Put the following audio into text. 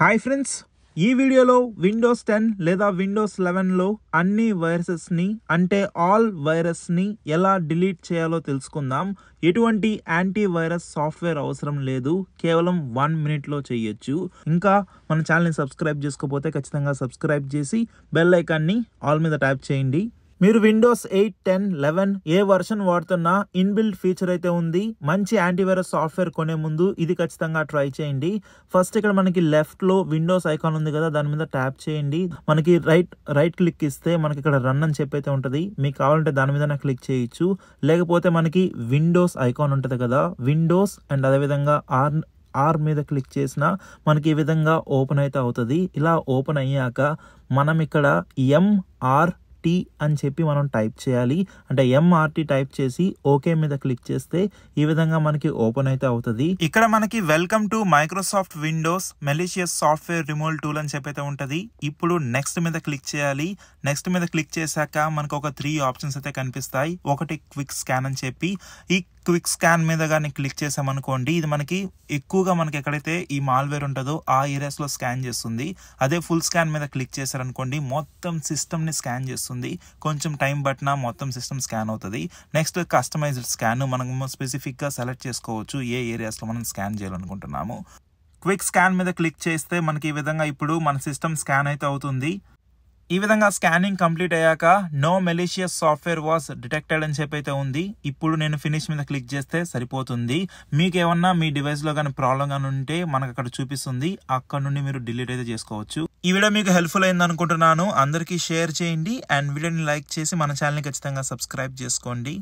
hi friends ఈ వీడియోలో Windows ten లేదా విండోస్ లెవెన్లో అన్ని వైరసెస్ని అంటే ఆల్ వైరస్ని ఎలా డిలీట్ చేయాలో తెలుసుకుందాం ఎటువంటి యాంటీ వైరస్ సాఫ్ట్వేర్ అవసరం లేదు కేవలం వన్ మినిట్లో చేయొచ్చు ఇంకా మన ఛానల్ని సబ్స్క్రైబ్ చేసుకోకపోతే ఖచ్చితంగా సబ్స్క్రైబ్ చేసి బెల్ ఐకాన్ని ఆల్ మీద ట్యాప్ చేయండి మీరు విండోస్ ఎయిట్ టెన్ లెవెన్ ఏ వర్షన్ వాడుతున్నా ఇన్బిల్డ్ ఫీచర్ అయితే ఉంది మంచి యాంటీవైరస్ సాఫ్ట్వేర్ కొనే ముందు ఇది ఖచ్చితంగా ట్రై చేయండి ఫస్ట్ ఇక్కడ మనకి లెఫ్ట్ లో విండోస్ ఐకాన్ ఉంది కదా దాని మీద ట్యాప్ చేయండి మనకి రైట్ రైట్ క్లిక్ ఇస్తే మనకి ఇక్కడ రన్ అని చెప్పి అయితే ఉంటుంది మీకు కావాలంటే దాని మీద క్లిక్ చేయొచ్చు లేకపోతే మనకి విండోస్ ఐకాన్ ఉంటుంది కదా విండోస్ అండ్ అదేవిధంగా ఆర్ ఆర్ మీద క్లిక్ చేసిన మనకి ఈ విధంగా ఓపెన్ అయితే అవుతుంది ఇలా ఓపెన్ అయ్యాక మనం ఇక్కడ ఎంఆర్ ఎంఆర్టీ అని చెప్పి మనం టైప్ చేయాలి అంటే ఎంఆర్టీ టైప్ చేసి ఓకే మీద క్లిక్ చేస్తే ఈ విధంగా మనకి ఓపెన్ అయితే అవుతుంది ఇక్కడ మనకి welcome to Microsoft Windows malicious software removal tool అని చెప్పైతే ఉంటుంది ఇప్పుడు నెక్స్ట్ మీద క్లిక్ చేయాలి నెక్స్ట్ మీద క్లిక్ చేశాక మనకు ఒక త్రీ ఆప్షన్స్ అయితే కనిపిస్తాయి ఒకటి క్విక్ స్కాన్ అని చెప్పి ఈ క్విక్ స్కాన్ మీద కానీ క్లిక్ చేసామనుకోండి ఇది మనకి ఎక్కువగా మనకి ఎక్కడైతే ఈ మాల్వేర్ ఉంటుందో ఆ ఏరియాస్లో స్కాన్ చేస్తుంది అదే ఫుల్ స్కాన్ మీద క్లిక్ చేశారనుకోండి మొత్తం సిస్టమ్ని స్కాన్ చేస్తుంది కొంచెం టైం పట్టినా మొత్తం సిస్టమ్ స్కాన్ అవుతుంది నెక్స్ట్ కస్టమైజ్డ్ స్కాన్ మనము స్పెసిఫిక్గా సెలెక్ట్ చేసుకోవచ్చు ఏ ఏరియాస్లో మనం స్కాన్ చేయాలనుకుంటున్నాము క్విక్ స్కాన్ మీద క్లిక్ చేస్తే మనకి ఈ విధంగా ఇప్పుడు మన సిస్టమ్ స్కాన్ అయితే అవుతుంది ఈ విధంగా స్కానింగ్ కంప్లీట్ అయ్యాక no malicious software was detected అని చెప్పి అయితే ఉంది ఇప్పుడు నేను ఫినిష్ మీద క్లిక్ చేస్తే సరిపోతుంది మీకు ఏమన్నా మీ డివైస్లో కానీ ప్రాబ్లం కానీ ఉంటే మనకు అక్కడ చూపిస్తుంది అక్కడ నుండి మీరు డిలీట్ అయితే చేసుకోవచ్చు ఈ వీడియో మీకు హెల్ప్ఫుల్ అయింది అనుకుంటున్నాను అందరికీ షేర్ చేయండి అండ్ వీడియోని లైక్ చేసి మన ఛానల్ని ఖచ్చితంగా సబ్స్క్రైబ్ చేసుకోండి